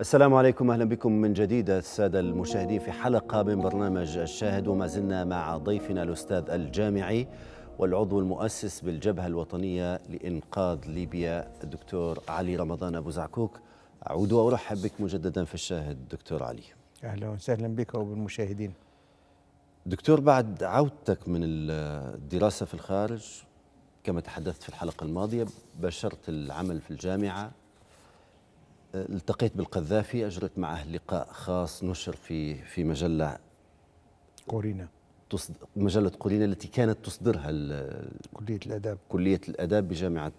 السلام عليكم اهلا بكم من جديد الساده المشاهدين في حلقه من برنامج الشاهد وما زلنا مع ضيفنا الاستاذ الجامعي والعضو المؤسس بالجبهه الوطنيه لانقاذ ليبيا الدكتور علي رمضان ابو زعكوك اعود وارحب بك مجددا في الشاهد دكتور علي اهلا وسهلا بك وبالمشاهدين دكتور بعد عودتك من الدراسه في الخارج كما تحدثت في الحلقه الماضيه بشرت العمل في الجامعه التقيت بالقذافي اجريت معه لقاء خاص نشر في في مجلة قورينا مجلة قورينا التي كانت تصدرها كلية الآداب كلية الآداب بجامعة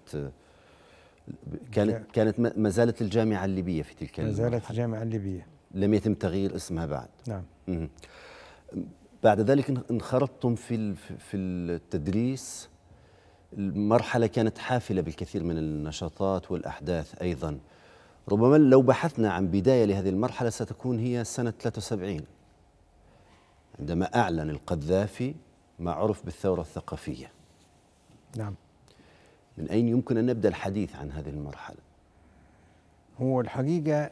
كانت كانت ما زالت الجامعة الليبية في تلك ما زالت الجامعة الليبية لم يتم تغيير اسمها بعد نعم بعد ذلك انخرطتم في في التدريس المرحلة كانت حافلة بالكثير من النشاطات والأحداث أيضا ربما لو بحثنا عن بداية لهذه المرحلة ستكون هي سنة 73 عندما أعلن القذافي ما عرف بالثورة الثقافية نعم من أين يمكن أن نبدأ الحديث عن هذه المرحلة؟ هو الحقيقة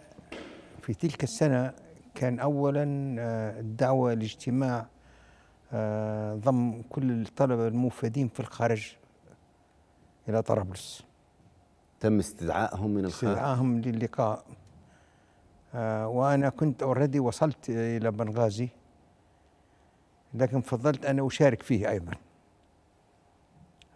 في تلك السنة كان أولا آه، الدعوة لاجتماع آه، ضم كل الطلبة الموفدين في الخارج إلى طرابلس تم استدعائهم من الخارج استدعائهم للقاء آه، وانا كنت اوريدي وصلت الى بنغازي لكن فضلت ان اشارك فيه ايضا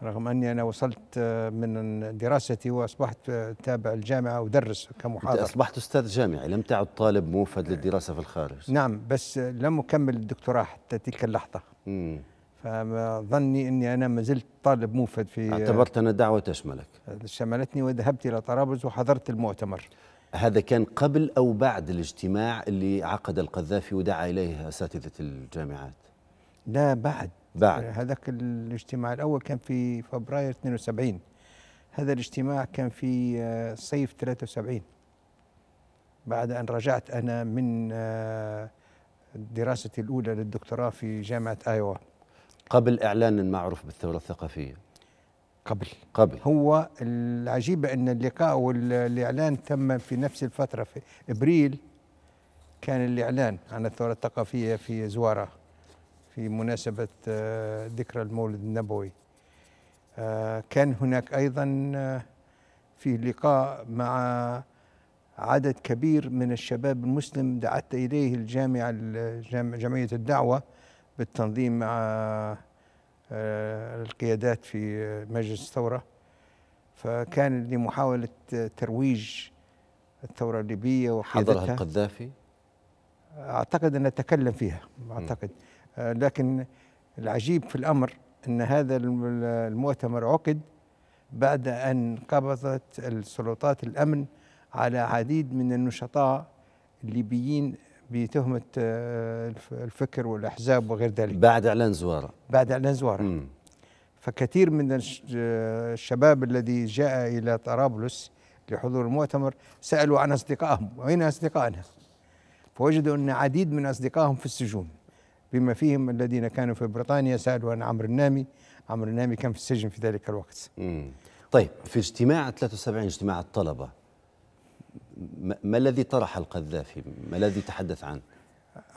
رغم اني انا وصلت آه، من دراستي واصبحت آه، تابع الجامعه ودرس كمحاضر انت اصبحت استاذ جامعي لم تعد طالب موفد للدراسه في الخارج نعم بس لم اكمل الدكتوراه حتى تلك اللحظه امم فظني اني انا ما زلت طالب موفد في اعتبرت ان الدعوه تشملك شملتني وذهبت الى طرابلس وحضرت المؤتمر هذا كان قبل او بعد الاجتماع اللي عقد القذافي ودعا اليه اساتذه الجامعات لا بعد بعد هذاك الاجتماع الاول كان في فبراير 72 هذا الاجتماع كان في آه، صيف 73 بعد ان رجعت انا من آه، دراستي الاولى للدكتوراه في جامعه ايوا قبل إعلان المعروف بالثورة الثقافية قبل قبل هو العجيب أن اللقاء والإعلان تم في نفس الفترة في إبريل كان الإعلان عن الثورة الثقافية في زوارة في مناسبة آه، ذكرى المولد النبوي آه، كان هناك أيضا آه، في لقاء مع عدد كبير من الشباب المسلم دعت إليه الجامعة جمعية الدعوة بالتنظيم مع آه، القيادات في مجلس الثورة فكان لمحاولة ترويج الثورة الليبية وحضرها حضرها القذافي؟ أعتقد أن تكلم فيها أعتقد آه، لكن العجيب في الأمر أن هذا المؤتمر عقد بعد أن قبضت السلطات الأمن على عديد من النشطاء الليبيين بتهمه آه، الفكر والاحزاب وغير ذلك بعد اعلان زواره بعد اعلان زواره مم. فكثير من آه، الشباب الذي جاء الى طرابلس لحضور المؤتمر سالوا عن اصدقائهم وين اصدقائنا فوجدوا ان عديد من اصدقائهم في السجون بما فيهم الذين كانوا في بريطانيا سالوا عن عمرو النامي عمرو النامي كان في السجن في ذلك الوقت مم. طيب في اجتماع 73 اجتماع الطلبه ما الذي طرح القذافي ما الذي تحدث عنه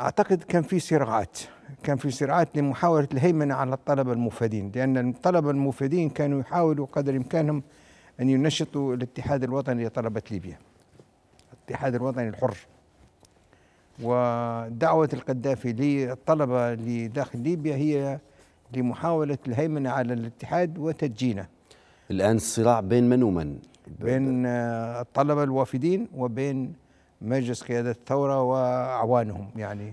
اعتقد كان في صراعات كان في صراعات لمحاوله الهيمنه على الطلبه المفادين، لان الطلبه المفادين كانوا يحاولوا قدر امكانهم ان ينشطوا الاتحاد الوطني لطلبه ليبيا الاتحاد الوطني الحر ودعوه القذافي للطلبه لداخل ليبيا هي لمحاوله الهيمنه على الاتحاد وتدجينه الان الصراع بين من ومن بين الطلبه آه، الوافدين وبين مجلس قيادة الثورة وأعوانهم يعني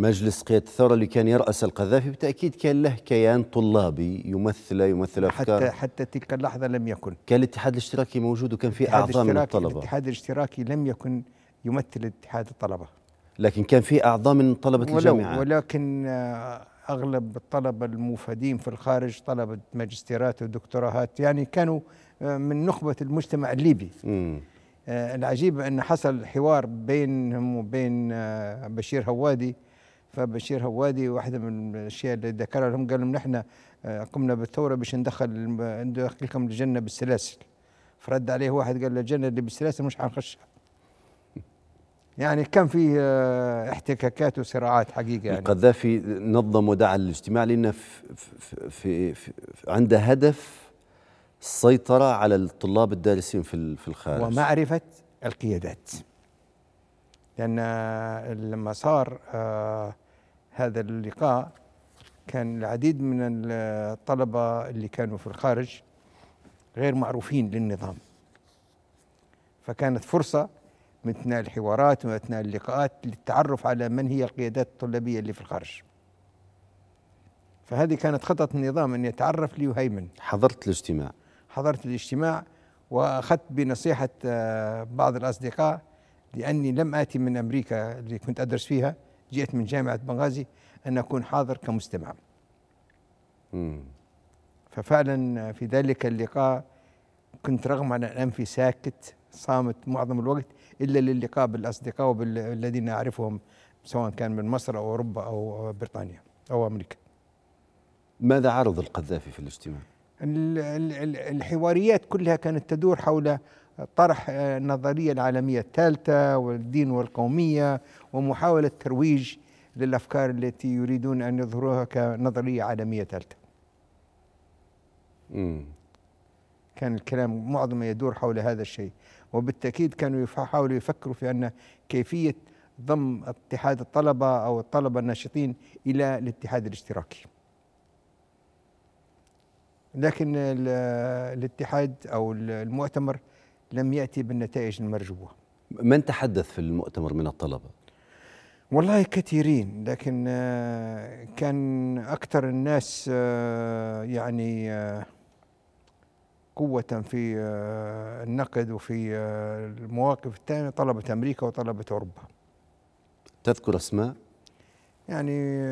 مجلس قيادة الثورة اللي كان يرأس القذافي بالتأكيد كان له كيان طلابي يمثله يمثل أفكار حتى حتى تلك اللحظة لم يكن كان الاتحاد الاشتراكي موجود وكان في أعضاء من الطلبة الاتحاد الاشتراكي لم يكن يمثل اتحاد الطلبة لكن كان في أعضاء من طلبة ولو الجامعة ولكن آه، أغلب الطلبة الموفدين في الخارج طلبة ماجستيرات ودكتوراهات يعني كانوا من نخبه المجتمع الليبي مم. آه، العجيب ان حصل حوار بينهم وبين آه، بشير هوادي فبشير هوادي واحده من الاشياء اللي ذكرها لهم قال لهم نحن آه، قمنا بالثوره باش ندخل ندخلكم الجنه بالسلاسل فرد عليه واحد قال له الجنه اللي بالسلاسل مش حنخشها يعني كان في احتكاكات وصراعات حقيقه يعني القذافي نظم ودعا للاجتماع لان في, في, في, في عنده هدف السيطرة على الطلاب الدارسين في في الخارج ومعرفة القيادات لأن لما صار آه، هذا اللقاء كان العديد من الطلبة اللي كانوا في الخارج غير معروفين للنظام فكانت فرصة من أثناء الحوارات ومن أثناء اللقاءات للتعرف على من هي القيادات الطلابية اللي في الخارج فهذه كانت خطط النظام أن يتعرف ليهيمن حضرت الاجتماع حضرت الاجتماع وأخذت بنصيحة آه، بعض الأصدقاء لأني لم آتي من أمريكا اللي كنت أدرس فيها جئت من جامعة بنغازي أن أكون حاضر كمستمع ففعلا في ذلك اللقاء كنت رغم ان أنفي ساكت صامت معظم الوقت إلا للقاء بالأصدقاء والذين أعرفهم سواء كان من مصر أو أوروبا أو بريطانيا أو أمريكا ماذا عرض القذافي في الاجتماع؟ الحواريات كلها كانت تدور حول طرح آه، النظرية العالمية الثالثة والدين والقومية ومحاولة ترويج للأفكار التي يريدون أن يظهروها كنظرية عالمية ثالثة كان الكلام معظمه يدور حول هذا الشيء وبالتأكيد كانوا يحاولوا يفكروا في أن كيفية ضم اتحاد الطلبة أو الطلبة الناشطين إلى الاتحاد الاشتراكي لكن الاتحاد او المؤتمر لم ياتي بالنتائج المرجوه. من تحدث في المؤتمر من الطلبه؟ والله كثيرين لكن آه، كان اكثر الناس آه، يعني آه، قوة في النقد وفي المواقف الثانية طلبة أمريكا وطلبة أوروبا تذكر أسماء؟ يعني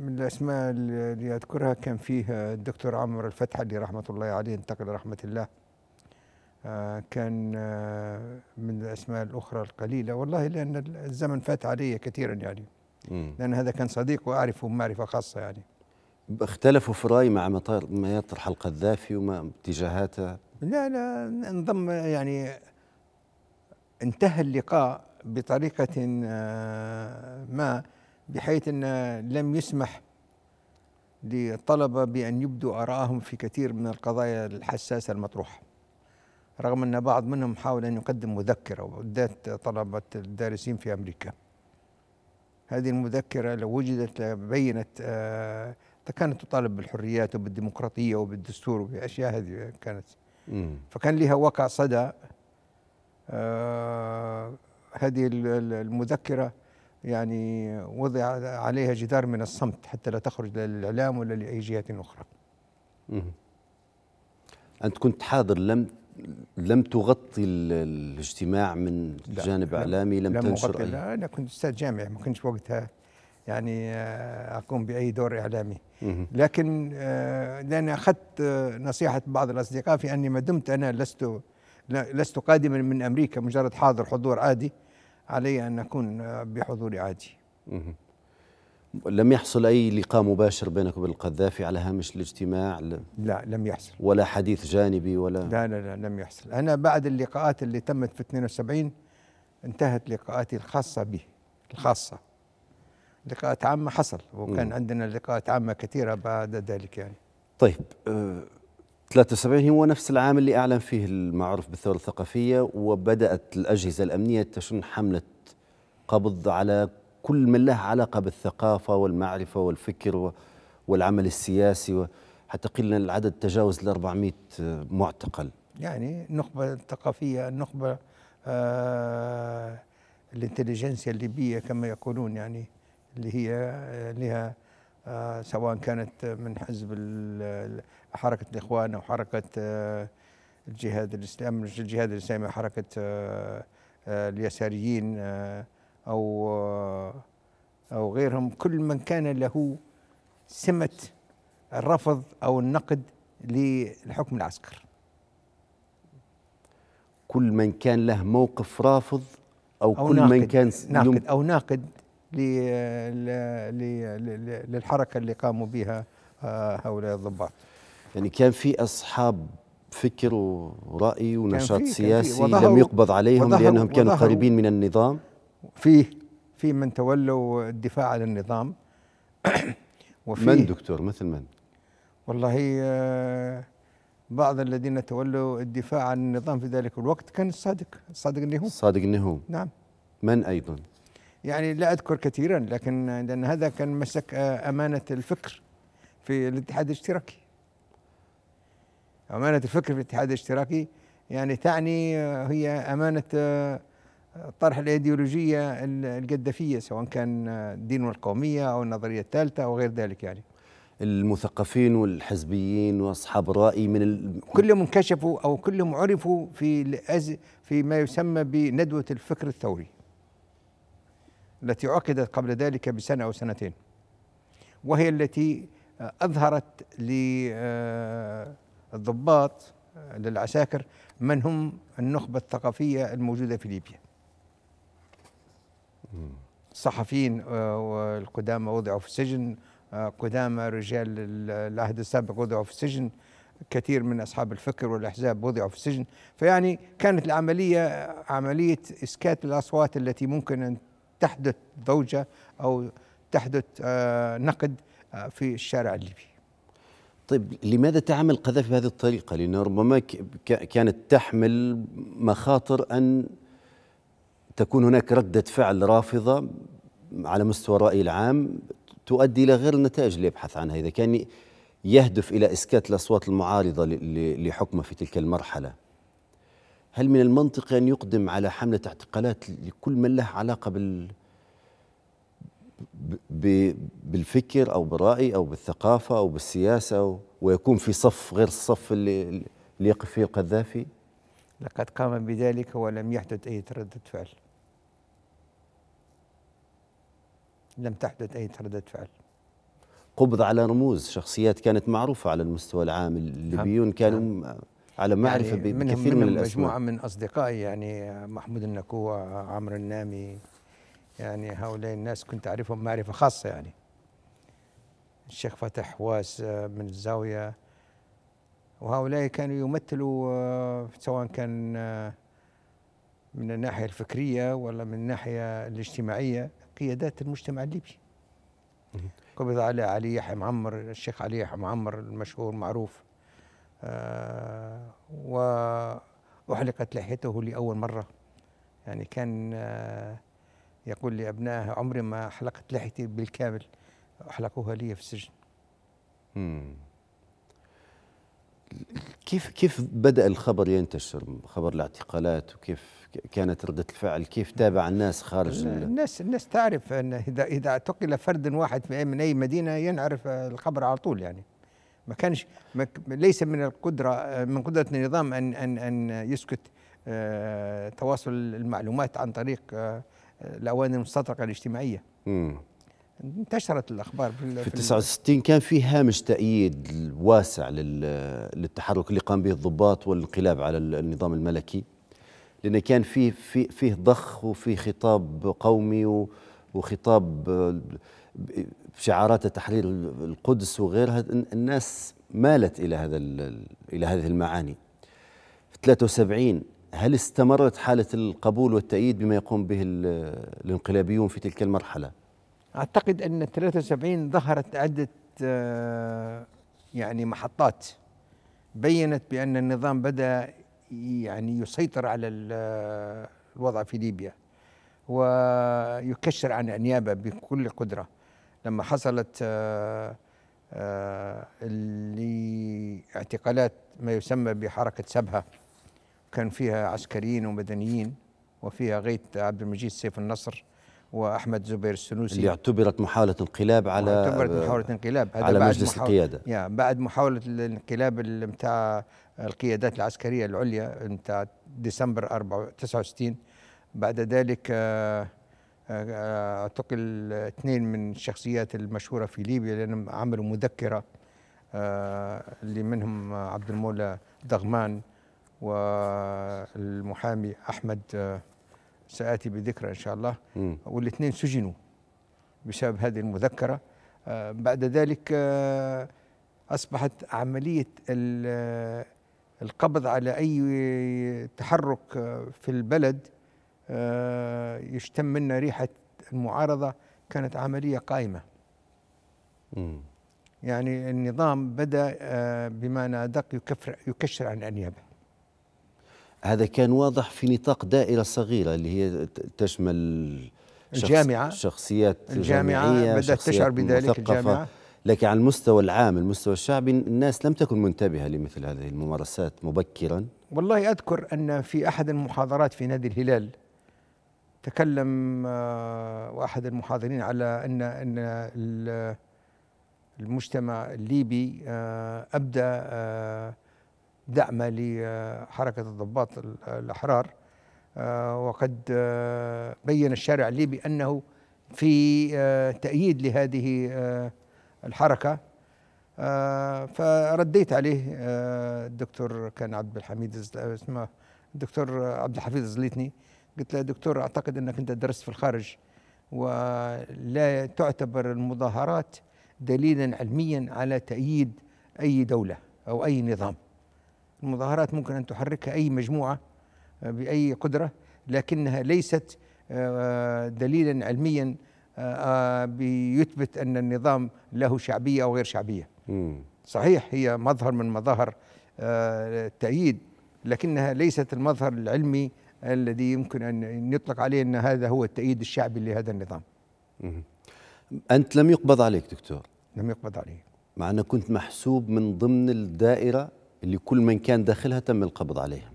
من الاسماء اللي اذكرها كان فيه الدكتور عمر الفتح اللي رحمه الله عليه انتقل رحمه الله آه، كان آه، من الاسماء الاخرى القليله والله لان الزمن فات علي كثيرا يعني لان هذا كان صديق واعرفه معرفه خاصه يعني اختلفوا في رأي مع ما يطرح القذافي وما اتجاهاته لا لا انضم يعني انتهى اللقاء بطريقة آه، ما بحيث أن لم يسمح للطلبة بأن يبدوا آرائهم في كثير من القضايا الحساسة المطروحة رغم أن بعض منهم حاول أن يقدم مذكرة وذات طلبة الدارسين في أمريكا هذه المذكرة لو وجدت بينت آه، كانت تطالب بالحريات وبالديمقراطية وبالدستور وبأشياء هذه كانت فكان لها وقع صدى آه، هذه المذكرة يعني وضع عليها جدار من الصمت حتى لا تخرج للإعلام ولا لأي جهة أخرى أنت كنت حاضر لم لم تغطي الاجتماع من لا جانب لا إعلامي لم, لم تنشر أي لا أنا كنت أستاذ جامعي ما كنتش وقتها يعني آه، أقوم بأي دور إعلامي لكن آه، أنا أخذت آه، نصيحة بعض الأصدقاء في أني ما دمت أنا لست لست قادما من أمريكا مجرد حاضر حضور عادي علي أن أكون بحضور عادي لم يحصل أي لقاء مباشر بينك وبين القذافي على هامش الاجتماع لا لم يحصل ولا حديث جانبي ولا لا لا لا لم يحصل أنا بعد اللقاءات اللي تمت في 72 انتهت لقاءاتي الخاصة به الخاصة لقاءات عامة حصل وكان عندنا لقاءات عامة كثيرة بعد ذلك يعني طيب أه 73 هو نفس العام اللي أعلن فيه المعروف بالثورة الثقافية وبدأت الأجهزة الأمنية تشن حملة قبض على كل من له علاقة بالثقافة والمعرفة والفكر والعمل السياسي حتى قيل أن العدد تجاوز ال 400 معتقل يعني النخبة الثقافية النخبة آه الانتليجنسيا الليبية كما يقولون يعني اللي هي آه، لها آه، سواء كانت من حزب حركة الإخوان أو حركة آه، الجهاد الإسلامي مش الجهاد الإسلامي حركة آه، اليساريين أو أو غيرهم كل من كان له سمة الرفض أو النقد للحكم العسكر كل من كان له موقف رافض أو, أو كل ناقد من كان ناقد أو ناقد للحركه اللي قاموا بها آه، هؤلاء الضباط يعني كان في اصحاب فكر وراي ونشاط سياسي كان فيه لم يقبض عليهم لانهم كانوا قريبين من النظام فيه في من تولوا الدفاع عن النظام وفي من دكتور مثل من والله آه، بعض الذين تولوا الدفاع عن النظام في ذلك الوقت كان الصادق الصادق النهوم الصادق النهوم نعم من ايضا يعني لا أذكر كثيرا لكن لأن هذا كان مسك آه، أمانة الفكر في الاتحاد الاشتراكي أمانة الفكر في الاتحاد الاشتراكي يعني تعني آه، هي أمانة آه، طرح الأيديولوجية القدفيه سواء كان الدين والقومية أو النظرية الثالثة أو غير ذلك يعني المثقفين والحزبيين واصحاب الراي من ال... كلهم انكشفوا او كلهم عرفوا في في ما يسمى بندوه الفكر الثوري التي عقدت قبل ذلك بسنة أو سنتين وهي التي أظهرت للضباط آه، آه، للعساكر من هم النخبة الثقافية الموجودة في ليبيا الصحفيين القدامى آه، وضعوا في السجن قدامى رجال العهد السابق وضعوا في السجن كثير من اصحاب الفكر والاحزاب وضعوا في السجن فيعني كانت العمليه عمليه اسكات الاصوات التي ممكن ان تحدث ضوجة أو تحدث آه، نقد آه، في الشارع الليبي طيب لماذا تعامل قذافي بهذه الطريقة؟ لأنه ربما كانت تحمل مخاطر أن تكون هناك ردة فعل رافضة على مستوى الرأي العام تؤدي إلى غير النتائج اللي يبحث عنها إذا كان يهدف إلى إسكات الأصوات المعارضة لحكمه في تلك المرحلة هل من المنطق أن يقدم على حملة اعتقالات لكل من له علاقة بال ب... بالفكر أو بالرأي أو بالثقافة أو بالسياسة أو ويكون في صف غير الصف اللي, اللي يقف فيه القذافي؟ لقد قام بذلك ولم يحدث أي تردد فعل لم تحدث أي تردد فعل قبض على رموز شخصيات كانت معروفة على المستوى العام نعم. الليبيون كانوا نعم. على يعني معرفة يعني بكثير من, من, من الأسماء مجموعة من أصدقائي يعني محمود النكوة عمرو النامي يعني هؤلاء الناس كنت أعرفهم معرفة خاصة يعني الشيخ فتح حواس آه، من الزاوية وهؤلاء كانوا يمثلوا آه، سواء كان آه، من الناحية الفكرية ولا من الناحية الاجتماعية قيادات المجتمع الليبي قبض على علي يحيى معمر الشيخ علي يحيى معمر المشهور معروف آه، وأحلقت لحيته لأول مرة يعني كان آه، يقول لأبنائه عمري ما حلقت لحيتي بالكامل أحلقوها لي في السجن كيف كيف بدأ الخبر ينتشر خبر الاعتقالات وكيف كانت ردة الفعل كيف تابع الناس خارج الناس الناس تعرف أن إذا إذا اعتقل فرد واحد من أي مدينة ينعرف الخبر على طول يعني ما كانش ما ليس من القدره من قدره النظام ان ان ان يسكت آه، تواصل المعلومات عن طريق آه، الاواني المستطرقه الاجتماعيه. مم. انتشرت الاخبار في, في 69 كان في هامش تأييد واسع للتحرك اللي قام به الضباط والانقلاب على النظام الملكي لأنه كان فيه في فيه ضخ وفيه خطاب قومي وخطاب آه، شعارات تحرير القدس وغيرها الناس مالت الى هذا الى هذه المعاني. في 73 هل استمرت حاله القبول والتأييد بما يقوم به الانقلابيون في تلك المرحله؟ اعتقد ان 73 ظهرت عده آه، يعني محطات بينت بان النظام بدا يعني يسيطر على آه، الوضع في ليبيا ويكشر عن انيابه بكل قدره لما حصلت آه، آه، لاعتقالات ما يسمى بحركة سبهة كان فيها عسكريين ومدنيين وفيها غيت عبد المجيد سيف النصر واحمد زبير السنوسي اللي اعتبرت محاوله انقلاب على اعتبرت آه، محاوله انقلاب هذا على بعد مجلس محاولة القياده يعني بعد محاوله الانقلاب نتاع القيادات العسكريه العليا نتاع ديسمبر 69 بعد ذلك اعتقل اثنين من الشخصيات المشهوره في ليبيا لانهم عملوا مذكره آه، اللي منهم عبد المولى دغمان والمحامي احمد آه، ساتي بذكرى ان شاء الله والاثنين سجنوا بسبب هذه المذكره آه، بعد ذلك اصبحت عمليه القبض على اي تحرك في البلد آه، يشتم منا ريحة المعارضة كانت عملية قائمة م. يعني النظام بدأ آه، بما أدق يكفر, يكشر عن أنيابه هذا كان واضح في نطاق دائرة صغيرة اللي هي تشمل الجامعة شخصيات الجامعة بدأت تشعر بذلك الجامعة لكن على المستوى العام المستوى الشعبي الناس لم تكن منتبهة لمثل هذه الممارسات مبكرا والله أذكر أن في أحد المحاضرات في نادي الهلال تكلم آه، واحد المحاضرين على ان ان المجتمع الليبي آه، ابدى آه، دعمه لحركه الضباط الاحرار وقد بين الشارع الليبي انه في تأييد لهذه الحركة فرديت عليه الدكتور كان عبد الحميد اسمه الدكتور عبد الحفيظ الزليتني قلت له دكتور اعتقد انك انت درست في الخارج ولا تعتبر المظاهرات دليلا علميا على تأييد أي دولة أو أي نظام المظاهرات ممكن أن تحركها أي مجموعة بأي قدرة لكنها ليست آه، دليلا علميا آه، آه، بيثبت أن النظام له شعبية أو غير شعبية صحيح هي مظهر من مظاهر التأييد لكنها ليست المظهر العلمي الذي يمكن أن يطلق عليه أن هذا هو التأييد الشعبي لهذا النظام أنت لم يقبض عليك دكتور لم يقبض علي مع أنك كنت محسوب من ضمن الدائرة اللي كل من كان داخلها تم القبض عليها.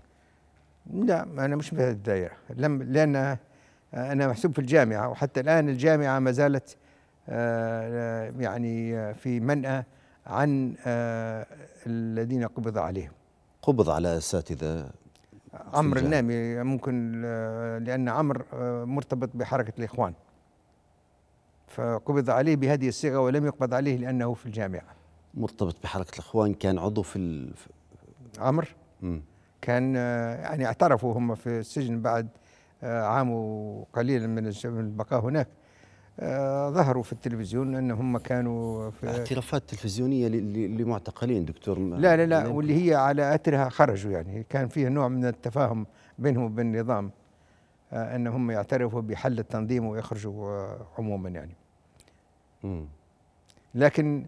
لا أنا مش في هذه الدائرة لم لأن أنا محسوب في الجامعة وحتى الآن الجامعة ما زالت آه، يعني آه، في منأى عن آه، الذين قبض عليهم قبض على أساتذة عمرو النامي ممكن لان عمرو آه، مرتبط بحركه الاخوان فقبض عليه بهذه الصيغه ولم يقبض عليه لانه في الجامعه مرتبط بحركه الاخوان كان عضو في ال... عمرو كان آه، يعني اعترفوا هم في السجن بعد آه، عام وقليل من البقاء هناك آه، ظهروا في التلفزيون انهم هم كانوا في اعترافات تلفزيونيه لمعتقلين دكتور لا لا لا واللي هي على اثرها خرجوا يعني كان فيها نوع من التفاهم بينهم وبين النظام ان آه، هم يعترفوا بحل التنظيم ويخرجوا آه، عموما يعني لكن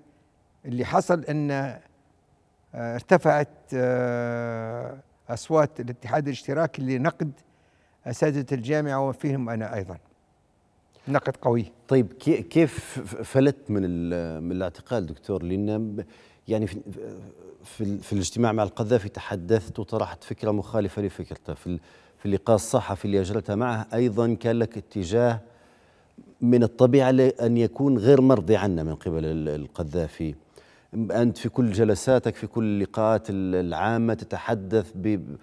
اللي حصل ان ارتفعت اصوات الاتحاد الاشتراكي لنقد اساتذه الجامعه وفيهم انا ايضا نقد قوي طيب كيف فلت من من الاعتقال دكتور لان يعني في, في, في الاجتماع مع القذافي تحدثت وطرحت فكره مخالفه لفكرته في في اللقاء الصحفي اللي اجرته معه ايضا كان لك اتجاه من الطبيعه ان يكون غير مرضي عنا من قبل القذافي انت في كل جلساتك في كل اللقاءات العامه تتحدث ب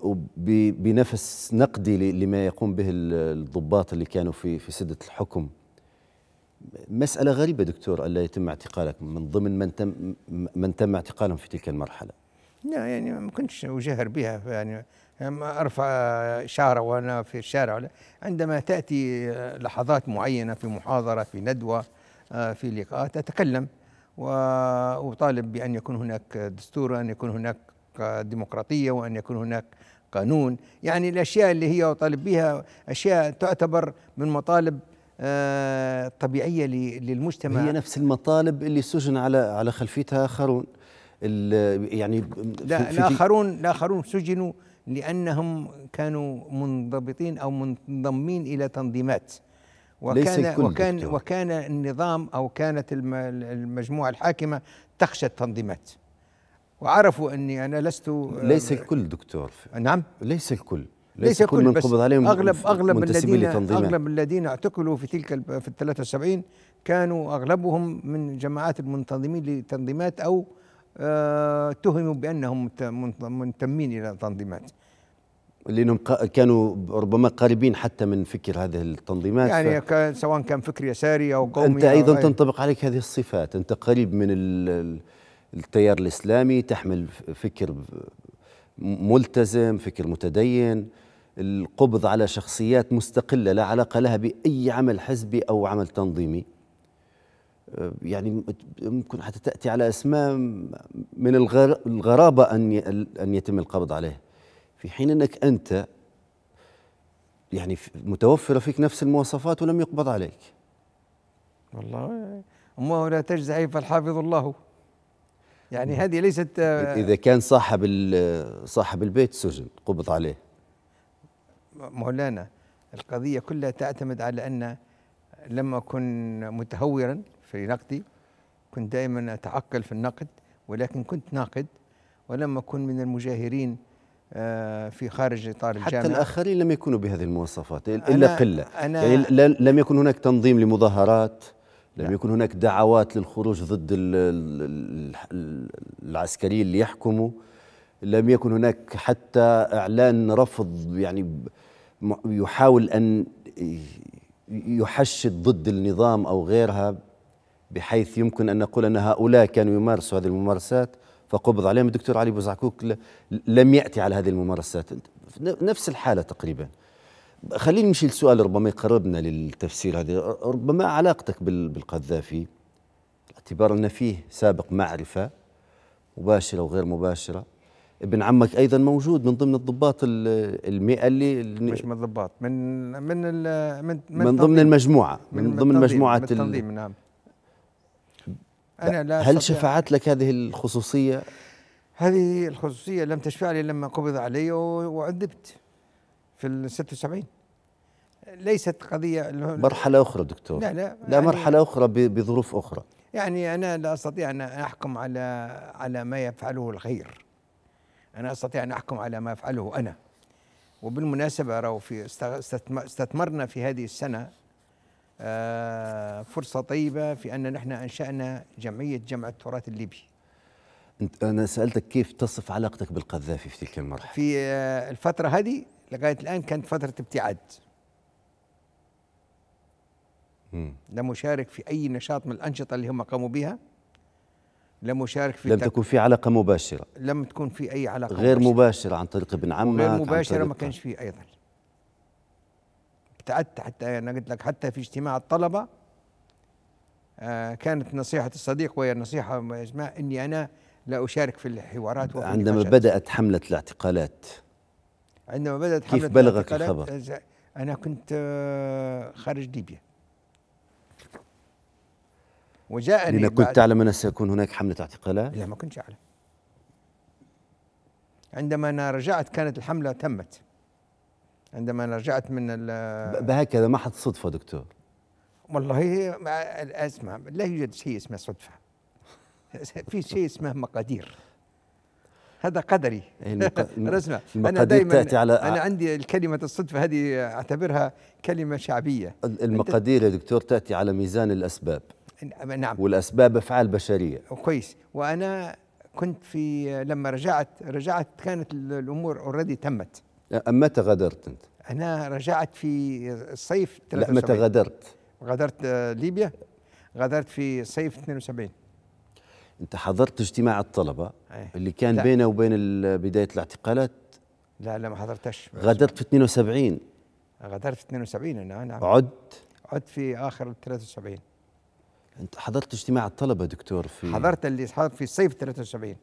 وبنفس نقدي لما يقوم به الضباط اللي كانوا في في سده الحكم مساله غريبه دكتور الا يتم اعتقالك من ضمن من تم من تم اعتقالهم في تلك المرحله لا يعني ما كنتش اجهر بها يعني ما ارفع شعره وانا في الشارع عندما تاتي لحظات معينه في محاضره في ندوه آه، في لقاءات اتكلم واطالب بان يكون هناك دستور ان يكون هناك ديمقراطية وأن يكون هناك قانون يعني الأشياء اللي هي يطالب بها أشياء تعتبر من مطالب آه، طبيعية للمجتمع هي نفس المطالب اللي سجن على على خلفيتها آخرون يعني لا الآخرون الآخرون سجنوا لأنهم كانوا منضبطين أو منضمين إلى تنظيمات وكان وكان وكان النظام او كانت المجموعه الحاكمه تخشى التنظيمات وعرفوا اني انا لست ليس الكل دكتور نعم ليس الكل ليس, ليس كل من قبض عليهم اغلب اغلب الذين اغلب الذين اعتقلوا في تلك في ال 73 كانوا اغلبهم من جماعات المنتظمين لتنظيمات او آه، اتهموا بانهم منتمين الى تنظيمات لانهم كانوا ربما قريبين حتى من فكر هذه التنظيمات يعني ف... سواء كان فكر يساري او قومي انت ايضا أو تنطبق عليك هذه الصفات انت قريب من ال التيار الإسلامي تحمل فكر ملتزم فكر متدين القبض على شخصيات مستقلة لا علاقة لها بأي عمل حزبي أو عمل تنظيمي أه، يعني ممكن حتى تأتي على أسماء من الغرابة أن أن يتم القبض عليه في حين أنك أنت يعني متوفرة فيك نفس المواصفات ولم يقبض عليك والله أمه لا تجزعي فالحافظ الله يعني هذه ليست آه، اذا كان صاحب صاحب البيت سجن قبض عليه مولانا القضيه كلها تعتمد على ان لما أكون متهورا في نقدي كنت دائما اتعقل في النقد ولكن كنت ناقد ولما أكون من المجاهرين آه، في خارج اطار الجامعه حتى الاخرين لم يكونوا بهذه المواصفات الا أنا قله أنا يعني لم يكن هناك تنظيم لمظاهرات لم نعم. يكن هناك دعوات للخروج ضد العسكريين اللي يحكموا لم يكن هناك حتى اعلان رفض يعني يحاول ان يحشد ضد النظام او غيرها بحيث يمكن ان نقول ان هؤلاء كانوا يمارسوا هذه الممارسات فقبض عليهم الدكتور علي بوزعكوك لم ياتي على هذه الممارسات نفس الحاله تقريبا خلينا نمشي لسؤال ربما يقربنا للتفسير هذا ربما علاقتك بالقذافي باعتبار ان فيه سابق معرفه مباشره وغير مباشره ابن عمك ايضا موجود من ضمن الضباط المئة اللي مش من الضباط من من من, من, من ضمن المجموعه من, من ضمن مجموعه التنظيم نعم انا لا هل شفعت لك هذه الخصوصيه هذه الخصوصيه لم تشفع لي لما قبض علي وعذبت في ال 76 ليست قضيه مرحله اخرى دكتور لا لا لا يعني مرحله اخرى بظروف اخرى يعني انا لا استطيع ان احكم على على ما يفعله الغير انا استطيع ان احكم على ما افعله انا وبالمناسبه راهو في استثمرنا في هذه السنه آه، فرصه طيبه في ان نحن انشانا جمعيه جمع التراث الليبي انا سالتك كيف تصف علاقتك بالقذافي في تلك المرحله في آه، الفتره هذه لغايه الان كانت فتره ابتعاد لم أشارك في اي نشاط من الانشطه اللي هم قاموا بها لم أشارك في لم تكن في علاقه مباشره لم تكون في اي علاقه غير مباشره, مباشرة عن طريق ابن عمك غير مباشره ما كانش فيه ايضا ابتعدت حتى انا قلت لك حتى في اجتماع الطلبه آه، كانت نصيحه الصديق وهي نصيحة إجماع اني انا لا اشارك في الحوارات عندما بدات حمله الاعتقالات عندما بدأت كيف بلغك الخبر؟ أنا كنت آه، خارج ليبيا وجاءني لما كنت تعلم أن سيكون هناك حملة اعتقالات؟ لا ما كنت أعلم عندما أنا رجعت كانت الحملة تمت عندما أنا رجعت من بهكذا ما حد صدفة دكتور والله اسمع لا يوجد شيء اسمه صدفة في شيء اسمه مقادير هذا قدري رسمة أنا دائما تأتي على أنا عندي الكلمة الصدفة هذه أعتبرها كلمة شعبية المقادير يا دكتور تأتي على ميزان الأسباب نعم والأسباب أفعال بشرية كويس وأنا كنت في لما رجعت رجعت كانت الأمور اوريدي تمت متى غادرت أنت؟ أنا رجعت في الصيف لا متى غادرت؟ غادرت آه، ليبيا غادرت في صيف 72 انت حضرت اجتماع الطلبه أيه. اللي كان لا. بينه وبين بدايه الاعتقالات لا لا ما حضرتش غادرت في 72 غادرت في 72 انا نعم عدت نعم. عدت في اخر 73 انت حضرت اجتماع الطلبه دكتور في حضرت اللي حضرت في صيف 73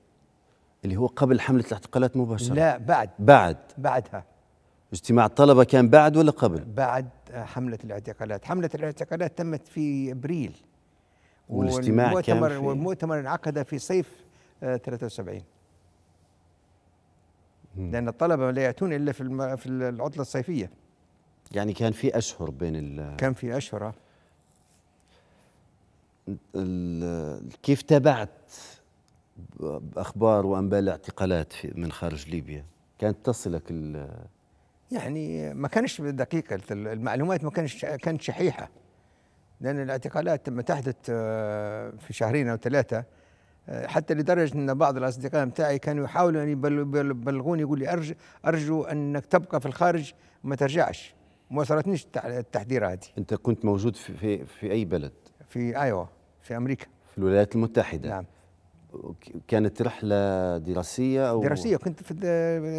اللي هو قبل حمله الاعتقالات مباشره لا بعد بعد بعدها اجتماع الطلبه كان بعد ولا قبل؟ بعد حمله الاعتقالات، حمله الاعتقالات تمت في ابريل والاجتماع والمؤتمر كان في والمؤتمر انعقد في صيف 73 آه، لأن الطلبة لا يأتون إلا في في العطلة الصيفية يعني كان في أشهر بين ال كان في أشهر آه. كيف تابعت أخبار وأنباء الاعتقالات من خارج ليبيا؟ كانت تصلك ال يعني ما كانش دقيقة المعلومات ما كانش كانت شحيحة لأن الاعتقالات لما تحدث آه، في شهرين أو ثلاثة آه، حتى لدرجة أن بعض الأصدقاء بتاعي كانوا يحاولوا أن يبلغوني يقول لي أرجو, أرجو أنك تبقى في الخارج وما ترجعش ما وصلتنيش التحذيرات هذه أنت كنت موجود في, في, في أي بلد؟ في أيوا في أمريكا في الولايات المتحدة نعم كانت رحلة دراسية أو دراسية كنت في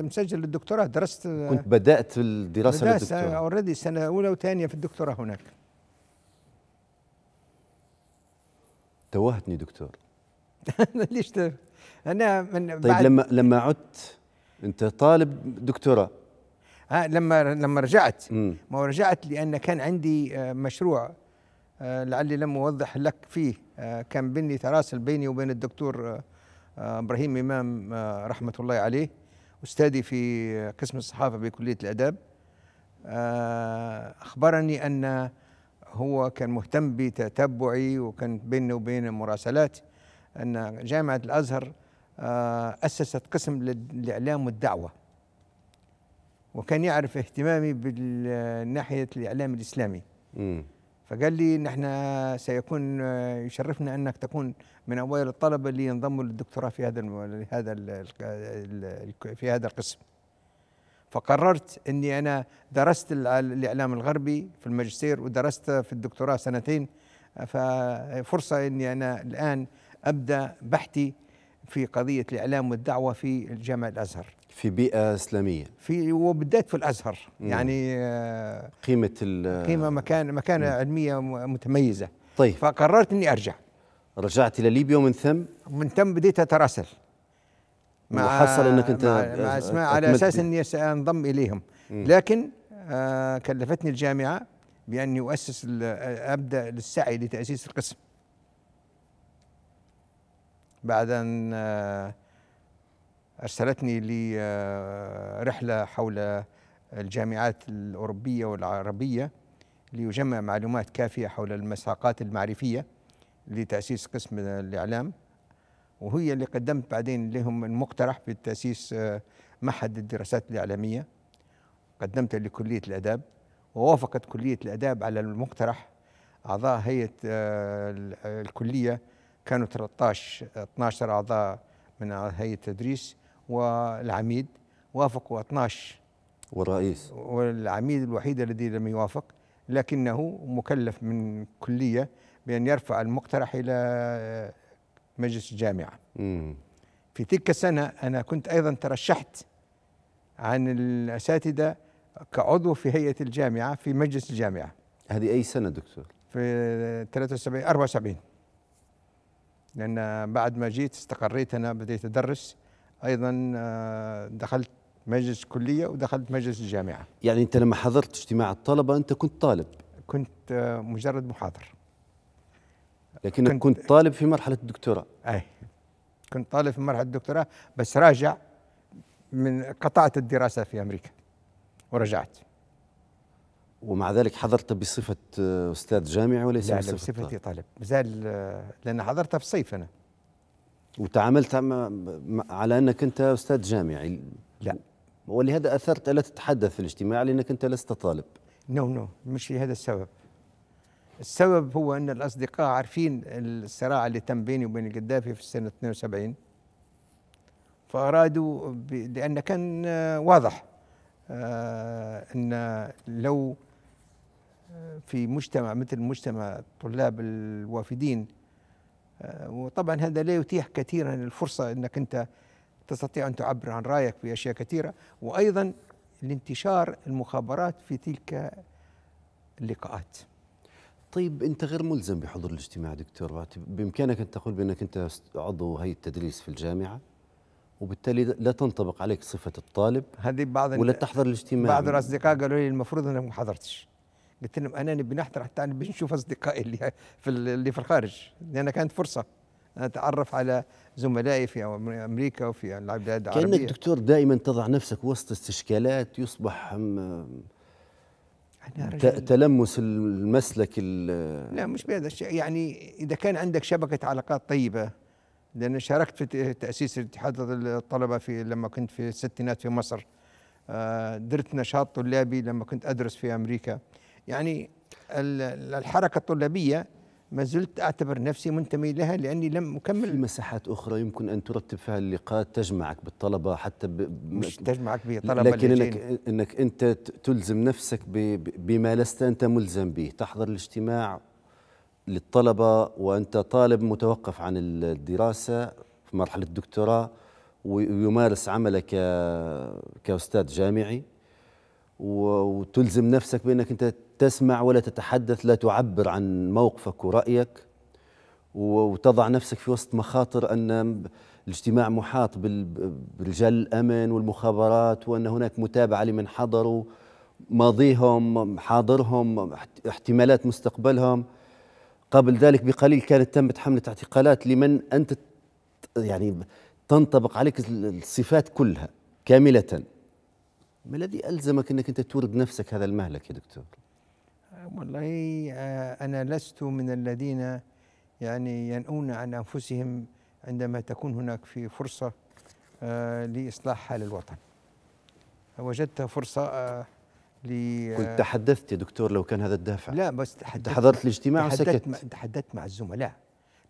مسجل للدكتوراه درست كنت بدأت الدراسة للدكتوراه اوريدي سنة أولى وثانية في الدكتوراه هناك توهتني دكتور ليش انا من طيب لما لما عدت انت طالب دكتوراه ها آه، لما لما رجعت ما رجعت لان كان عندي آه، مشروع آه، لعلي لم اوضح لك فيه كان بيني تراسل بيني وبين الدكتور ابراهيم امام رحمه الله عليه استاذي في قسم الصحافه بكليه الاداب اخبرني ان هو كان مهتم بتتبعي وكان بيني وبين المراسلات أن جامعة الأزهر آه، أسست قسم للإعلام والدعوة وكان يعرف اهتمامي بالناحية الإعلام الإسلامي م. فقال لي نحن سيكون آه، يشرفنا انك تكون من اوائل الطلبه اللي ينضموا للدكتوراه في هذا هذا في هذا القسم. فقررت اني انا درست الاعلام الغربي في الماجستير ودرست في الدكتوراه سنتين ففرصه اني انا الان ابدا بحثي في قضيه الاعلام والدعوه في جامع الازهر في بيئه اسلاميه في وبدات في الازهر مم. يعني قيمه قيمه مكان مكانه علميه متميزه طيب فقررت اني ارجع رجعت الى ليبيا ومن ثم من ثم بديت اتراسل مع حصل انك انت مع, اسماء على اساس اني سانضم اليهم م. لكن آه كلفتني الجامعه باني اؤسس ابدا للسعي لتاسيس القسم بعد ان آه ارسلتني لرحله آه، حول الجامعات الاوروبيه والعربيه ليجمع معلومات كافيه حول المساقات المعرفيه لتاسيس قسم الاعلام وهي اللي قدمت بعدين لهم المقترح في تأسيس آه، معهد الدراسات الإعلامية قدمته لكلية الآداب ووافقت كلية الآداب على المقترح أعضاء هيئة آه، آه، الكلية كانوا 13 12 أعضاء من هيئة التدريس والعميد وافقوا 12 والرئيس والعميد الوحيد الذي لم يوافق لكنه مكلف من كلية بأن يرفع المقترح إلى مجلس الجامعه مم. في تلك السنه انا كنت ايضا ترشحت عن الاساتذه كعضو في هيئه الجامعه في مجلس الجامعه هذه اي سنه دكتور في 73 74 لان بعد ما جيت استقريت انا بديت ادرس ايضا آه، دخلت مجلس كليه ودخلت مجلس الجامعه يعني انت لما حضرت اجتماع الطلبه انت كنت طالب كنت آه، مجرد محاضر لكنك كنت, كنت طالب في مرحله الدكتوراه اي كنت طالب في مرحله الدكتوراه بس راجع من قطعت الدراسه في امريكا ورجعت ومع ذلك حضرت بصفه استاذ جامعي وليس لا بصفه بصفتي طالب مازال لان حضرتها في الصيف انا وتعاملت على انك انت استاذ جامعي لا ولهذا اثرت الا تتحدث في الاجتماع لانك انت لست طالب نو no, نو no, مش لهذا السبب السبب هو أن الأصدقاء عارفين الصراع اللي تم بيني وبين القذافي في سنه 72 فأرادوا لأن كان آه، واضح آه، أن لو آه، في مجتمع مثل مجتمع طلاب الوافدين وطبعا هذا لا يتيح كثيرا الفرصة أنك أنت تستطيع أن تعبر عن رأيك في أشياء كثيرة وأيضا لانتشار المخابرات في تلك اللقاءات طيب انت غير ملزم بحضور الاجتماع دكتور بامكانك ان تقول بانك انت عضو هيئه تدريس في الجامعه وبالتالي لا تنطبق عليك صفه الطالب هذه بعض ولا تحضر الاجتماع بعض الاصدقاء قالوا لي المفروض انك ما حضرتش قلت لهم انا نبي نحضر حتى نبي نشوف اصدقائي اللي في اللي في الخارج لان كانت فرصه انا اتعرف على زملائي في امريكا وفي البلاد العربيه كانك دكتور دائما تضع نفسك وسط استشكالات يصبح تلمس المسلك لا مش بهذا الشيء يعني اذا كان عندك شبكه علاقات طيبه لان شاركت في تاسيس اتحاد الطلبه في لما كنت في الستينات في مصر آه، درت نشاط طلابي لما كنت ادرس في امريكا يعني الحركه الطلابيه ما زلت أعتبر نفسي منتمي لها لأني لم أكمل في مساحات أخرى يمكن أن ترتب فيها اللقاءات تجمعك بالطلبة حتى ب... مش تجمعك بطلبه لكن أنك, أنك أنت تلزم نفسك ب... بما لست أنت ملزم به تحضر الاجتماع للطلبة وأنت طالب متوقف عن الدراسة في مرحلة الدكتوراه ويمارس عملك كأستاذ جامعي وتلزم نفسك بأنك أنت تسمع ولا تتحدث لا تعبر عن موقفك ورأيك وتضع نفسك في وسط مخاطر أن الاجتماع محاط برجال الأمن والمخابرات وأن هناك متابعة لمن حضروا ماضيهم حاضرهم احتمالات مستقبلهم قبل ذلك بقليل كانت تمت حملة اعتقالات لمن أنت يعني تنطبق عليك الصفات كلها كاملة ما الذي ألزمك أنك أنت تورد نفسك هذا المهلك يا دكتور؟ نعم، والله آه، أنا لست من الذين يعني ينؤون عن أنفسهم عندما تكون هناك في فرصة آه، لإصلاح حال الوطن وجدت فرصة آه، لي كنت تحدثت يا دكتور لو كان هذا الدافع لا بس تحدثت حضرت الاجتماع وسكت تحدثت مع الزملاء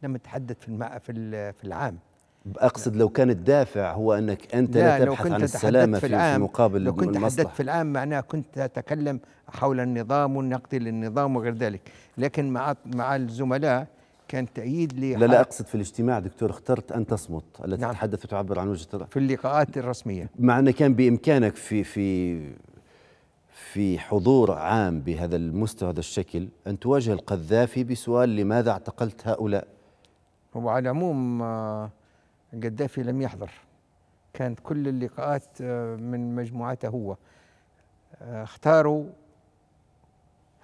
لما تحدث في في العام اقصد لو كان الدافع هو انك انت لا, لا تبحث لو كنت عن السلامه في, العام في مقابل لو كنت تحدثت في العام معناه كنت تتكلم حول النظام والنقد للنظام وغير ذلك لكن مع مع الزملاء كان تأييد لي لا لا أقصد في الاجتماع دكتور اخترت أن تصمت التي نعم تتحدث وتعبر عن وجهة في اللقاءات الرسمية مع انه كان بإمكانك في في في حضور عام بهذا المستوى هذا الشكل أن تواجه القذافي بسؤال لماذا اعتقلت هؤلاء وعلى العموم آه، القدافي لم يحضر كانت كل اللقاءات آه، من مجموعته هو آه، اختاروا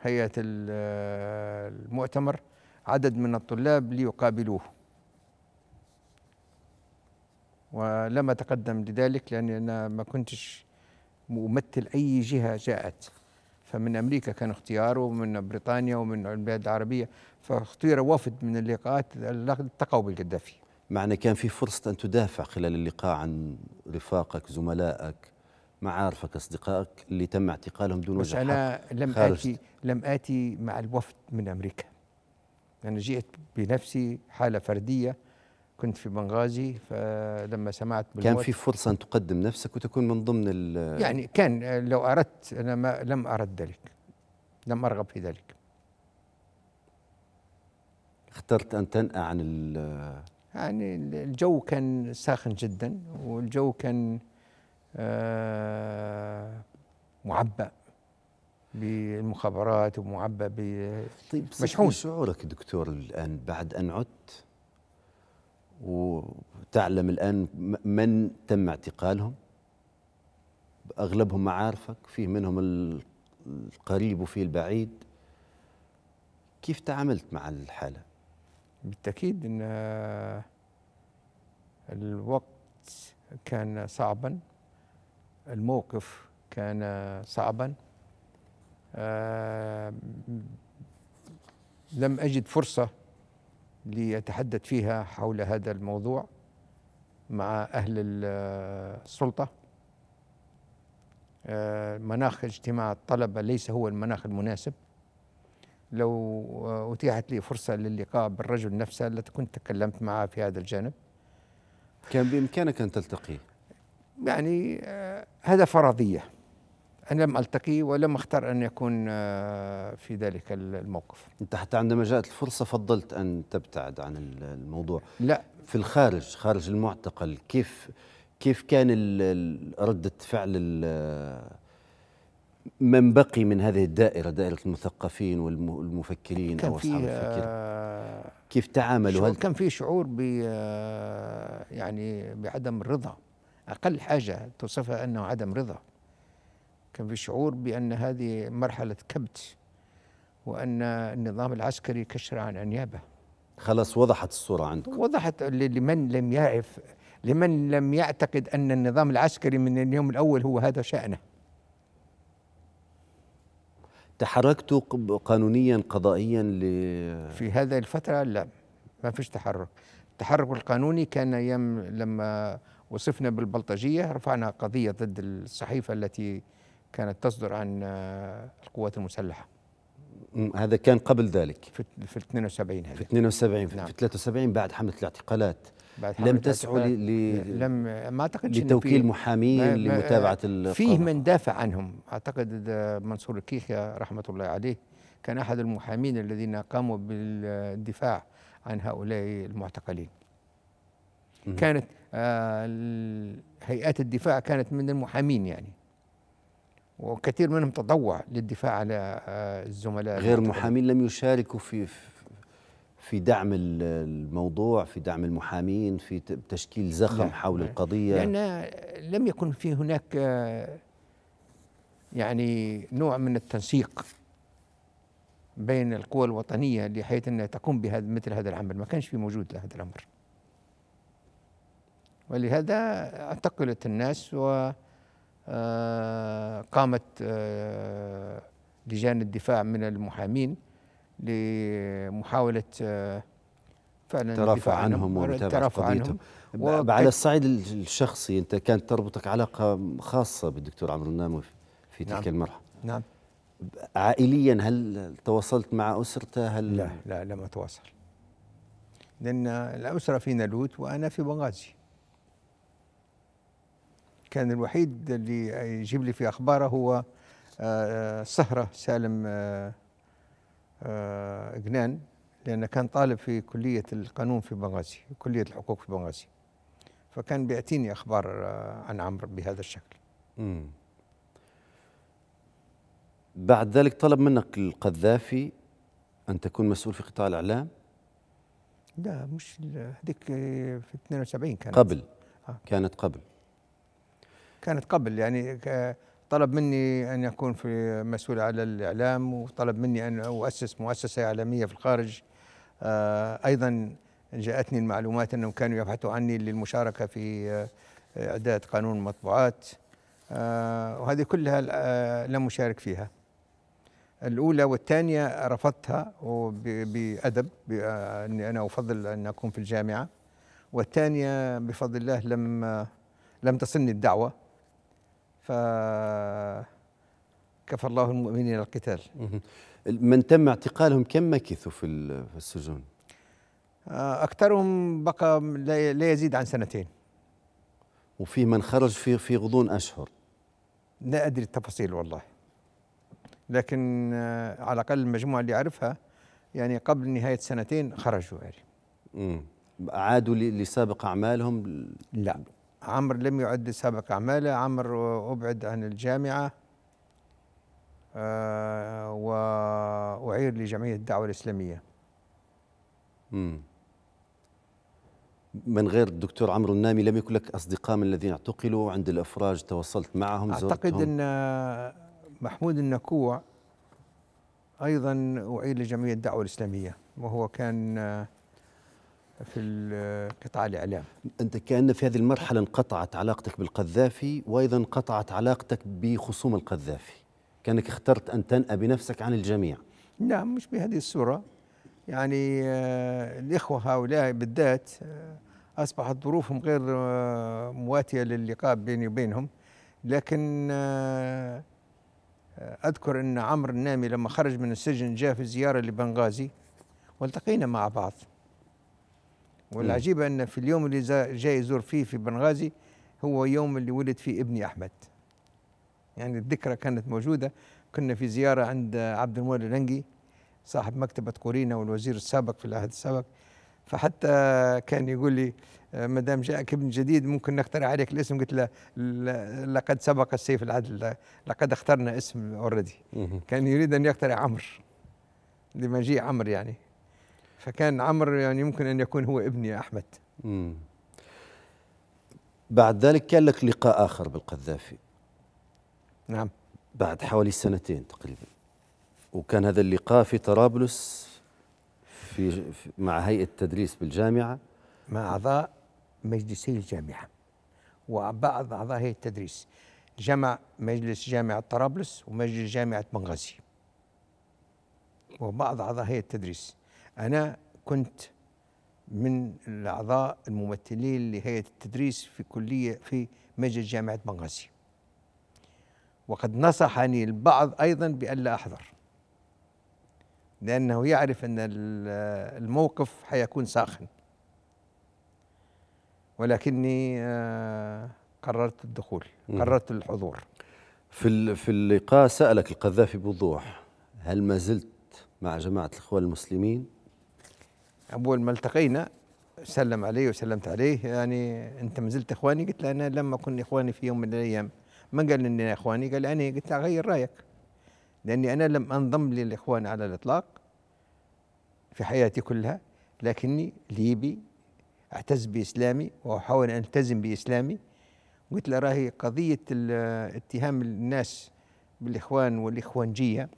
هيئة آه، المؤتمر عدد من الطلاب ليقابلوه ولم أتقدم لذلك لأني أنا ما كنتش ممثل أي جهة جاءت فمن أمريكا كان اختياره ومن بريطانيا ومن البلاد العربية فاختير وفد من اللقاءات التقوا بالقدافي معنى كان في فرصة أن تدافع خلال اللقاء عن رفاقك زملائك معارفك أصدقائك اللي تم اعتقالهم دون وجه أنا لم آتي لم آتي مع الوفد من أمريكا أنا جئت بنفسي حالة فردية كنت في بنغازي فلما سمعت بالموت كان في فرصة أن تقدم نفسك وتكون من ضمن ال يعني كان لو أردت أنا ما لم أرد ذلك لم أرغب في ذلك اخترت أن تنأى عن يعني الجو كان ساخن جدا والجو كان آه، معبأ بالمخابرات ومعبأ ب طيب مشحون شعورك دكتور الآن بعد أن عدت وتعلم الآن من تم اعتقالهم أغلبهم معارفك فيه منهم القريب وفيه البعيد كيف تعاملت مع الحالة؟ بالتأكيد أن الوقت كان صعبا الموقف كان صعبا آه، لم أجد فرصة لأتحدث فيها حول هذا الموضوع مع أهل السلطة آه، مناخ اجتماع الطلبة ليس هو المناخ المناسب لو أتيحت لي فرصة للقاء بالرجل نفسه التي كنت تكلمت معه في هذا الجانب كان بإمكانك أن تلتقي يعني آه، هذا فرضية أنا لم ألتقي ولم أختار أن يكون آه، في ذلك الموقف أنت حتى عندما جاءت الفرصة فضلت أن تبتعد عن الموضوع لا في الخارج خارج المعتقل كيف كيف كان ردة فعل من بقي من هذه الدائرة دائرة المثقفين والمفكرين أو أصحاب آه، الفكر كيف تعاملوا هل كان في شعور ب آه، يعني بعدم الرضا أقل حاجة توصفها أنه عدم رضا كان في شعور بأن هذه مرحلة كبت وأن النظام العسكري كشر عن أنيابه خلاص وضحت الصورة عندكم وضحت لمن لم يعرف لمن لم يعتقد أن النظام العسكري من اليوم الأول هو هذا شأنه تحركت قانونيا قضائيا ل في هذه الفتره لا ما فيش تحرك التحرك القانوني كان ايام لما وصفنا بالبلطجيه رفعنا قضيه ضد الصحيفه التي كانت تصدر عن آه، القوات المسلحه هذا كان قبل ذلك في في 72 هذا في 72 نعم. في 73 بعد حمله الاعتقالات لم تسعوا لم ما اعتقد لتوكيل محامين لمتابعه فيه من دافع عنهم اعتقد منصور الكيخي رحمه الله عليه كان احد المحامين الذين قاموا بالدفاع عن هؤلاء المعتقلين كانت آه، هيئات الدفاع كانت من المحامين يعني وكثير منهم تطوع للدفاع على آه، الزملاء غير المحامين لم يشاركوا في في دعم الموضوع في دعم المحامين في تشكيل زخم لا نعم. حول لا نعم. القضية لأن لم يكن في هناك يعني نوع من التنسيق بين القوى الوطنية لحيث أنها تقوم بهذا مثل هذا العمل ما كانش في موجود لهذا الأمر ولهذا اعتقلت الناس وقامت آه، آه، لجان الدفاع من المحامين لمحاوله آه، فعلا الترافع عنهم ومتابعه قضيتهم عنهم على الصعيد الشخصي انت كانت تربطك علاقه خاصه بالدكتور عمرو النامو في نعم. تلك نعم. المرحله نعم عائليا هل تواصلت مع اسرته هل لا لا لم اتواصل لان الاسره في نالوت وانا في بنغازي كان الوحيد اللي يجيب لي في اخباره هو آه، آه، سهرة سالم آه، جنان لأنه كان طالب في كلية القانون في بنغازي كلية الحقوق في بنغازي فكان بيعطيني أخبار آه، عن عمرو بهذا الشكل مم. بعد ذلك طلب منك القذافي أن تكون مسؤول في قطاع الإعلام لا مش هذيك في 72 كانت قبل آه. كانت قبل كانت قبل يعني طلب مني أن أكون في مسؤول على الإعلام وطلب مني أن أؤسس مؤسسة إعلامية في الخارج آه، أيضا جاءتني المعلومات أنهم كانوا يبحثوا عني للمشاركة في آه، إعداد قانون المطبوعات آه، وهذه كلها لم أشارك فيها الأولى والثانية رفضتها بأدب اني أنا أفضل أن أكون في الجامعة والثانية بفضل الله لم لم تصلني الدعوة ف كفى الله المؤمنين القتال من تم اعتقالهم كم مكثوا في السجون؟ آه، أكثرهم بقى لا يزيد عن سنتين وفي من خرج في في غضون أشهر لا أدري التفاصيل والله لكن آه، على الأقل المجموعة اللي أعرفها يعني قبل نهاية سنتين خرجوا يعني عادوا لسابق أعمالهم؟ لا عمرو لم يعد سابق أعماله عمرو أبعد عن الجامعة آه، وأعير لجمعية الدعوة الإسلامية مم. من غير الدكتور عمرو النامي لم يكن لك أصدقاء من الذين اعتقلوا عند الأفراج تواصلت معهم أعتقد أن محمود النكوع أيضا أعير لجمعية الدعوة الإسلامية وهو كان في قطاع الاعلام انت كان في هذه المرحله انقطعت علاقتك بالقذافي وايضا انقطعت علاقتك بخصوم القذافي كانك اخترت ان تنأى بنفسك عن الجميع نعم مش بهذه الصوره يعني آه، الاخوه هؤلاء بالذات آه، اصبحت ظروفهم غير آه، مواتيه للقاء بيني وبينهم لكن اذكر ان عمرو النامي لما خرج من السجن جاء في زياره لبنغازي والتقينا مع بعض والعجيب ان في اليوم اللي جاي يزور فيه في بنغازي هو يوم اللي ولد فيه ابني احمد يعني الذكرى كانت موجوده كنا في زياره عند عبد المولى لنقي صاحب مكتبه قورينا والوزير السابق في العهد السابق فحتى كان يقول لي آه، ما دام جاءك ابن جديد ممكن نخترع عليك الاسم قلت له لقد سبق السيف العدل لقد اخترنا اسم اوريدي كان يريد ان يخترع عمرو لمجيء عمرو يعني فكان عمر يعني يمكن ان يكون هو ابني احمد مم. بعد ذلك كان لك لقاء اخر بالقذافي نعم بعد حوالي سنتين تقريبا وكان هذا اللقاء في طرابلس في, في مع هيئه تدريس بالجامعه مع اعضاء مجلسي الجامعه وبعض اعضاء هيئه التدريس جمع مجلس جامعه طرابلس ومجلس جامعه بنغازي وبعض اعضاء هيئه التدريس انا كنت من الاعضاء الممثلين لهيئه التدريس في كليه في مجلس جامعه بنغازي وقد نصحني البعض ايضا بألا احضر لانه يعرف ان الموقف حيكون ساخن ولكني آه، قررت الدخول قررت الحضور في في اللقاء سالك القذافي بوضوح هل ما زلت مع جماعه الاخوان المسلمين أول ما التقينا سلم علي وسلمت عليه يعني أنت ما زلت إخواني قلت له أنا لما كنا إخواني في يوم من الأيام ما قال لي إخواني قال أنا قلت له غير رأيك لأني أنا لم أنضم للإخوان على الإطلاق في حياتي كلها لكني ليبي أعتز بإسلامي وأحاول أن ألتزم بإسلامي قلت له راهي قضية اتهام الناس بالإخوان والإخوانجية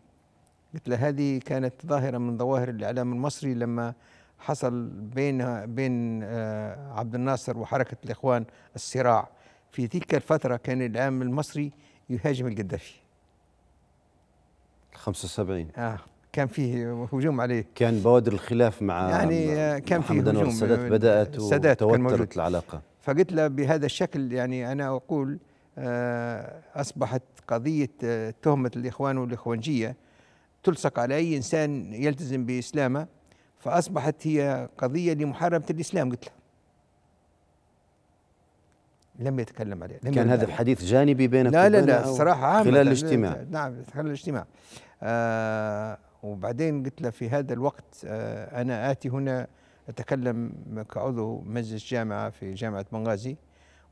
قلت له هذه كانت ظاهرة من ظواهر الإعلام المصري لما حصل بين بين آه، عبد الناصر وحركه الاخوان الصراع في تلك الفتره كان العام المصري يهاجم القدافي 75 اه كان فيه هجوم عليه كان بوادر الخلاف مع يعني آه، كان فيه هجوم السادات بدات السادات كان العلاقه فقلت له بهذا الشكل يعني انا اقول آه، اصبحت قضيه تهمه الاخوان والاخوانجيه تلصق على اي انسان يلتزم باسلامه فأصبحت هي قضية لمحاربة الإسلام قلت له لم يتكلم عليها لم كان هذا حديث جانبي بينك لا لا لا الصراحة عامة خلال الاجتماع نعم خلال الاجتماع آه وبعدين قلت له في هذا الوقت آه أنا آتي هنا أتكلم كعضو مجلس جامعة في جامعة بنغازي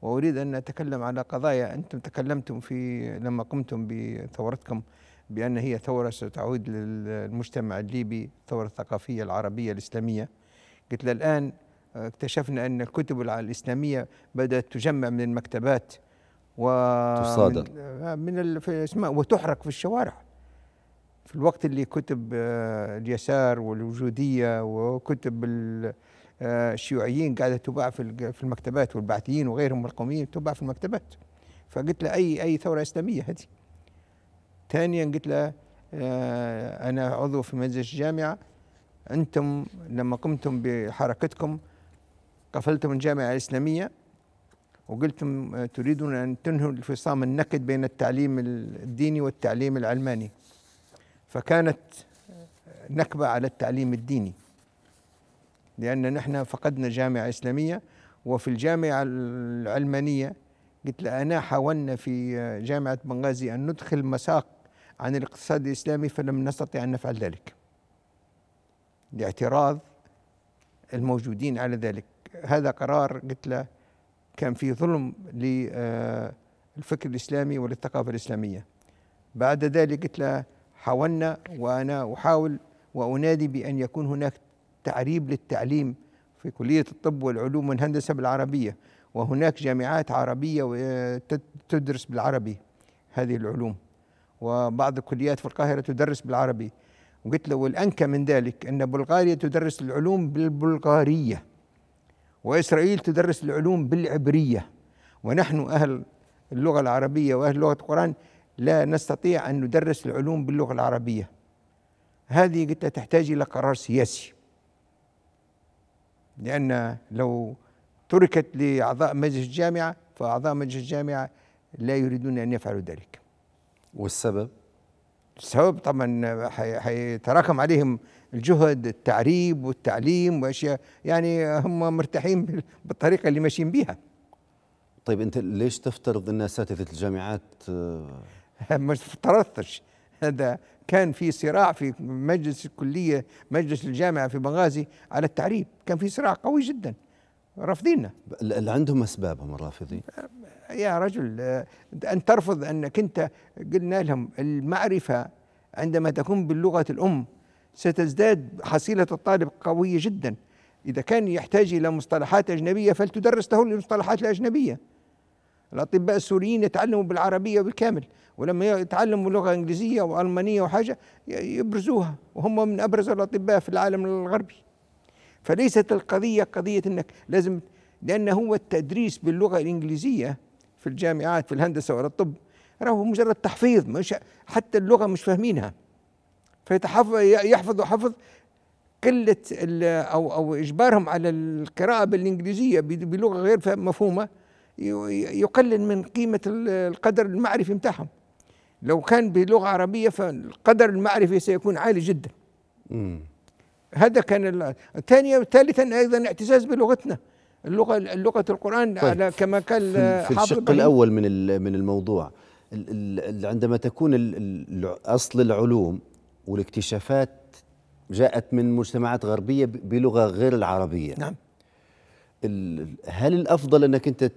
وأريد أن أتكلم على قضايا أنتم تكلمتم في لما قمتم بثورتكم بأن هي ثورة ستعود للمجتمع الليبي الثورة الثقافية العربية الإسلامية قلت له الآن آه، اكتشفنا أن الكتب الإسلامية بدأت تجمع من المكتبات و تصادر من آه، في اسماء وتحرق في الشوارع في الوقت اللي كتب آه، اليسار والوجودية وكتب الشيوعيين قاعدة تباع في المكتبات والبعثيين وغيرهم القوميين تباع في المكتبات فقلت له أي أي ثورة إسلامية هذه ثانيا قلت له آه، أنا عضو في مجلس الجامعة أنتم لما قمتم بحركتكم قفلتم الجامعة الإسلامية وقلتم آه، تريدون أن تنهوا الفصام النكد بين التعليم الديني والتعليم العلماني فكانت نكبة على التعليم الديني لأن نحن فقدنا جامعة إسلامية وفي الجامعة العلمانية قلت له أنا حاولنا في آه، جامعة بنغازي أن ندخل مساق عن الاقتصاد الاسلامي فلم نستطع ان نفعل ذلك لاعتراض الموجودين على ذلك هذا قرار قلت له كان فيه ظلم للفكر الاسلامي وللثقافه الاسلاميه بعد ذلك قلت له حاولنا وانا احاول وانادي بان يكون هناك تعريب للتعليم في كليه الطب والعلوم والهندسه بالعربيه وهناك جامعات عربيه آه، تدرس بالعربي هذه العلوم وبعض الكليات في القاهرة تدرس بالعربي وقلت له والأنكى من ذلك أن بلغاريا تدرس العلوم بالبلغارية وإسرائيل تدرس العلوم بالعبرية ونحن أهل اللغة العربية وأهل لغة القرآن لا نستطيع أن ندرس العلوم باللغة العربية هذه قلت تحتاج إلى قرار سياسي لأن لو تركت لأعضاء مجلس الجامعة فأعضاء مجلس الجامعة لا يريدون أن يفعلوا ذلك والسبب السبب طبعا حيتراكم عليهم الجهد التعريب والتعليم واشياء يعني هم مرتاحين بالطريقه اللي ماشيين بيها طيب انت ليش تفترض ان اساتذه الجامعات ما افترضتش هذا كان في صراع في مجلس الكليه مجلس الجامعه في بنغازي على التعريب كان في صراع قوي جدا رافضيننا اللي عندهم اسبابهم الرافضين يا رجل آه، أن ترفض أنك أنت قلنا لهم المعرفة عندما تكون باللغة الأم ستزداد حصيلة الطالب قوية جدا إذا كان يحتاج إلى مصطلحات أجنبية فلتدرس له المصطلحات الأجنبية الأطباء السوريين يتعلموا بالعربية بالكامل ولما يتعلموا لغة إنجليزية وألمانية وحاجة يبرزوها وهم من أبرز الأطباء في العالم الغربي فليست القضية قضية أنك لازم لأن هو التدريس باللغة الإنجليزية في الجامعات في الهندسة ولا الطب راهو مجرد تحفيظ مش حتى اللغة مش فاهمينها فيتحفظ يحفظوا حفظ قلة أو أو إجبارهم على القراءة بالإنجليزية بلغة غير مفهومة يقلل من قيمة القدر المعرفي متاعهم لو كان بلغة عربية فالقدر المعرفي سيكون عالي جدا هذا كان الثانية ثالثا أيضا اعتزاز بلغتنا اللغه لغه القران طيب على كما قال في, في الشق الاول من من الموضوع عندما تكون اصل العلوم والاكتشافات جاءت من مجتمعات غربيه بلغه غير العربيه نعم هل الافضل انك انت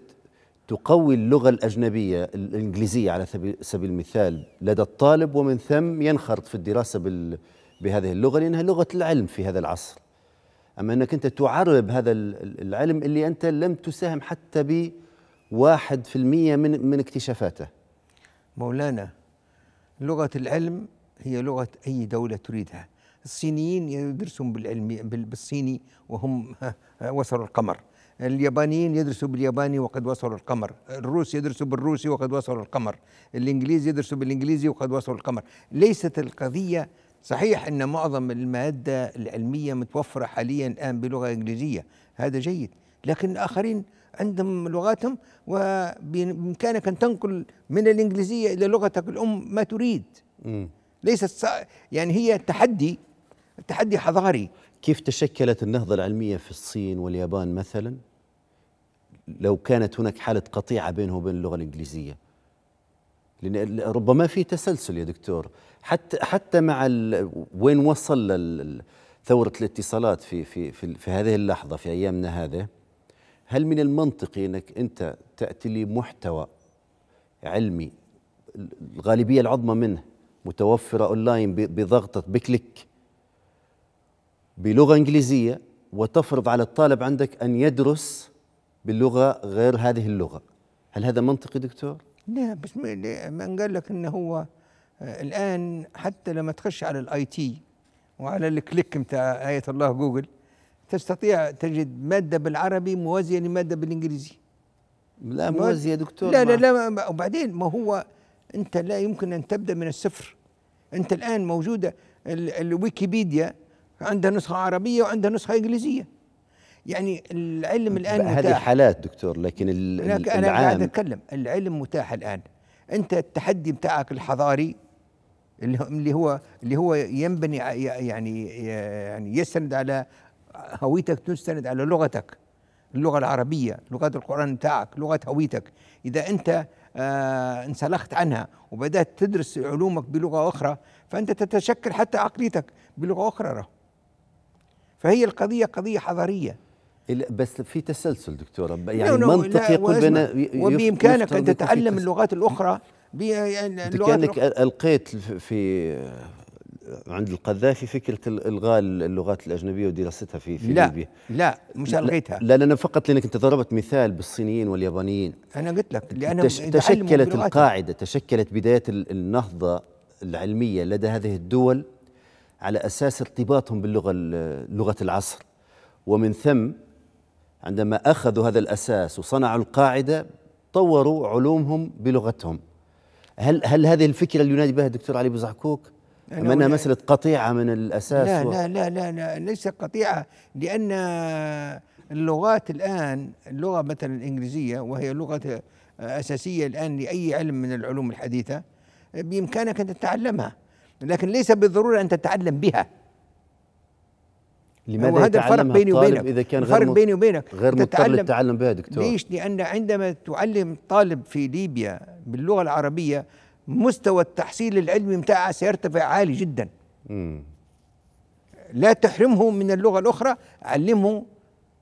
تقوي اللغه الاجنبيه الانجليزيه على سبيل المثال لدى الطالب ومن ثم ينخرط في الدراسه بهذه اللغه لانها لغه العلم في هذا العصر أما أنك أنت تعرب هذا العلم اللي أنت لم تساهم حتى ب واحد في المية من, من اكتشافاته مولانا لغة العلم هي لغة أي دولة تريدها الصينيين يدرسون بالعلم بالصيني وهم وصلوا القمر اليابانيين يدرسوا بالياباني وقد وصلوا القمر الروس يدرسوا بالروسي وقد وصلوا القمر الإنجليز يدرسوا بالإنجليزي وقد وصلوا القمر ليست القضية صحيح ان معظم الماده العلميه متوفره حاليا الان بلغه انجليزيه هذا جيد لكن الاخرين عندهم لغاتهم وبامكانك ان تنقل من الانجليزيه الى لغتك الام ما تريد ليست يعني هي تحدي تحدي حضاري كيف تشكلت النهضه العلميه في الصين واليابان مثلا لو كانت هناك حاله قطيعه بينه وبين اللغه الانجليزيه لان ربما في تسلسل يا دكتور حتى حتى مع وين وصل ثوره الاتصالات في في في, في هذه اللحظه في ايامنا هذه هل من المنطقي انك انت تاتي لمحتوى علمي الغالبيه العظمى منه متوفره اونلاين بضغطه بكليك بلغه انجليزيه وتفرض على الطالب عندك ان يدرس باللغه غير هذه اللغه هل هذا منطقي دكتور لا بس من قال لك انه هو آه، الان حتى لما تخش على الاي تي وعلى الكليك بتاع ايه الله جوجل تستطيع تجد ماده بالعربي موازيه لماده بالانجليزي لا موازيه دكتور لا لا لا وبعدين ما هو انت لا يمكن ان تبدا من الصفر انت الان موجوده الويكيبيديا عندها نسخه عربيه وعندها نسخه انجليزيه يعني العلم الان متاح هذه حالات دكتور لكن ال انا قاعد اتكلم العلم متاح الان انت التحدي بتاعك الحضاري اللي هو اللي هو ينبني يعني يعني يستند على هويتك تستند على لغتك اللغه العربيه لغه القران بتاعك لغه هويتك اذا انت آه انسلخت عنها وبدات تدرس علومك بلغه اخرى فانت تتشكل حتى عقليتك بلغه اخرى راه فهي القضيه قضيه حضاريه بس في تسلسل دكتوره يعني منطقي يقول بنا وبامكانك ان تتعلم اللغات الاخرى يعني كانك القيت في عند القذافي فكره الغاء اللغات الاجنبيه ودراستها في في لا ليبيا لا مش الغيتها لا لان فقط لانك انت ضربت مثال بالصينيين واليابانيين انا قلت لك لان تشكلت القاعده تشكلت بدايه النهضه العلميه لدى هذه الدول على اساس ارتباطهم باللغه لغه العصر ومن ثم عندما اخذوا هذا الاساس وصنعوا القاعده طوروا علومهم بلغتهم هل هل هذه الفكره اللي ينادي بها الدكتور علي بوزعكوك أم أنها مسألة قطيعة من الأساس لا, و... لا لا لا لا ليس قطيعة لأن اللغات الآن اللغة مثلا الإنجليزية وهي لغة أساسية الآن لأي علم من العلوم الحديثة بإمكانك أن تتعلمها لكن ليس بالضرورة أن تتعلم بها لماذا هذا الفرق بيني وبينك اذا كان غير الفرق بيني وبينك غير مضطر للتعلم بها دكتور ليش؟ لان عندما تعلم طالب في ليبيا باللغه العربيه مستوى التحصيل العلمي متاعه سيرتفع عالي جدا لا تحرمه من اللغه الاخرى علمه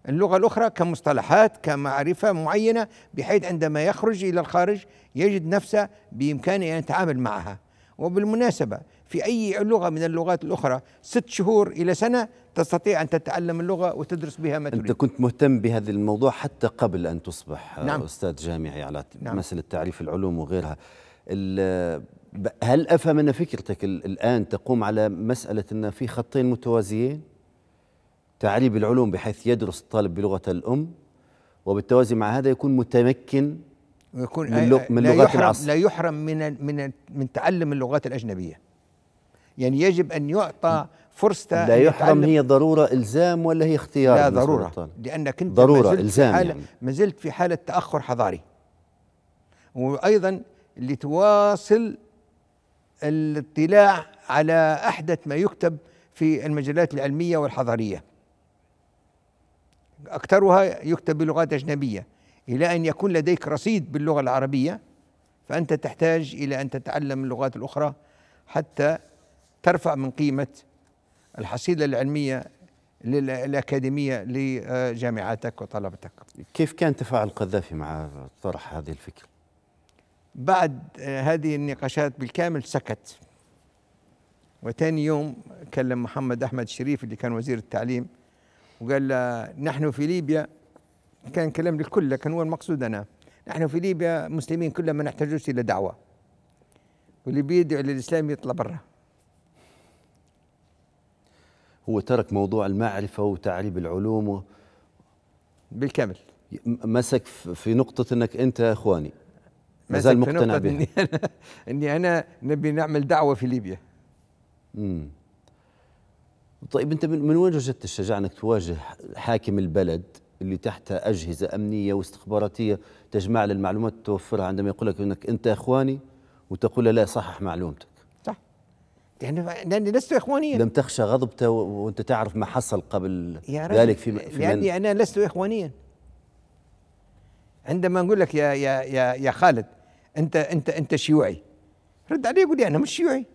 اللغه الاخرى كمصطلحات كمعرفه معينه بحيث عندما يخرج الى الخارج يجد نفسه بامكانه ان يتعامل معها وبالمناسبه في أي لغة من اللغات الأخرى ست شهور إلى سنة تستطيع أن تتعلم اللغة وتدرس بها ما تريد أنت كنت مهتم بهذا الموضوع حتى قبل أن تصبح نعم. أستاذ جامعي على نعم. مسألة تعريف العلوم وغيرها هل أفهم أن فكرتك الآن تقوم على مسألة أن في خطين متوازيين تعريب العلوم بحيث يدرس الطالب بلغة الأم وبالتوازي مع هذا يكون متمكن ويكون من, لغة من لا لغات يحرم العصر لا يحرم من من من تعلم اللغات الأجنبية يعني يجب أن يعطى فرصته لا يحرم هي ضرورة إلزام ولا هي اختيار لا ضرورة لأنك أنت ضرورة إلزام يعني ما زلت في حالة تأخر حضاري وأيضا لتواصل الاطلاع على أحدث ما يكتب في المجلات العلمية والحضارية أكثرها يكتب بلغات أجنبية إلى أن يكون لديك رصيد باللغة العربية فأنت تحتاج إلى أن تتعلم اللغات الأخرى حتى ترفع من قيمة الحصيلة العلمية الأكاديمية لجامعاتك وطلبتك كيف كان تفاعل القذافي مع طرح هذه الفكرة؟ بعد آه، هذه النقاشات بالكامل سكت وتاني يوم كلم محمد أحمد الشريف اللي كان وزير التعليم وقال له نحن في ليبيا كان كلام للكل لكن هو المقصود أنا نحن في ليبيا مسلمين كلنا ما نحتاجوش إلى دعوة واللي بيدعو للإسلام يطلع برا هو ترك موضوع المعرفة وتعريب العلوم بالكامل مسك في نقطة أنك أنت إخواني ما زال مقتنع بها إني أنا, إني أنا نبي نعمل دعوة في ليبيا امم طيب أنت من, من وين وجدت الشجاعة أنك تواجه حاكم البلد اللي تحتها أجهزة أمنية واستخباراتية تجمع للمعلومات توفرها عندما يقول لك أنك أنت إخواني وتقول لا صحح معلومتك يعني لأني لست إخوانيا لم تخشى غضبته وأنت تعرف ما حصل قبل يا ذلك في, في لأني أنا لست إخوانيا عندما نقول لك يا يا يا يا خالد أنت أنت أنت شيوعي رد علي يقول لي أنا مش شيوعي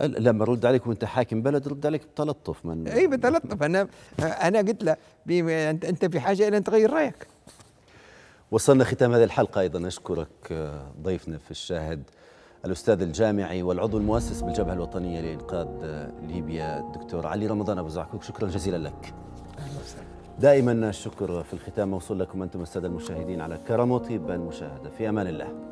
لما رد عليك وانت حاكم بلد رد عليك بتلطف من اي بتلطف انا انا قلت له انت في حاجه الى ان تغير رايك وصلنا ختام هذه الحلقه ايضا اشكرك آه، ضيفنا في الشاهد الأستاذ الجامعي والعضو المؤسس بالجبهة الوطنية لإنقاذ ليبيا الدكتور علي رمضان أبو زعكوك شكرا جزيلا لك دائما الشكر في الختام موصول لكم أنتم السادة المشاهدين على كرم وطيب المشاهدة في أمان الله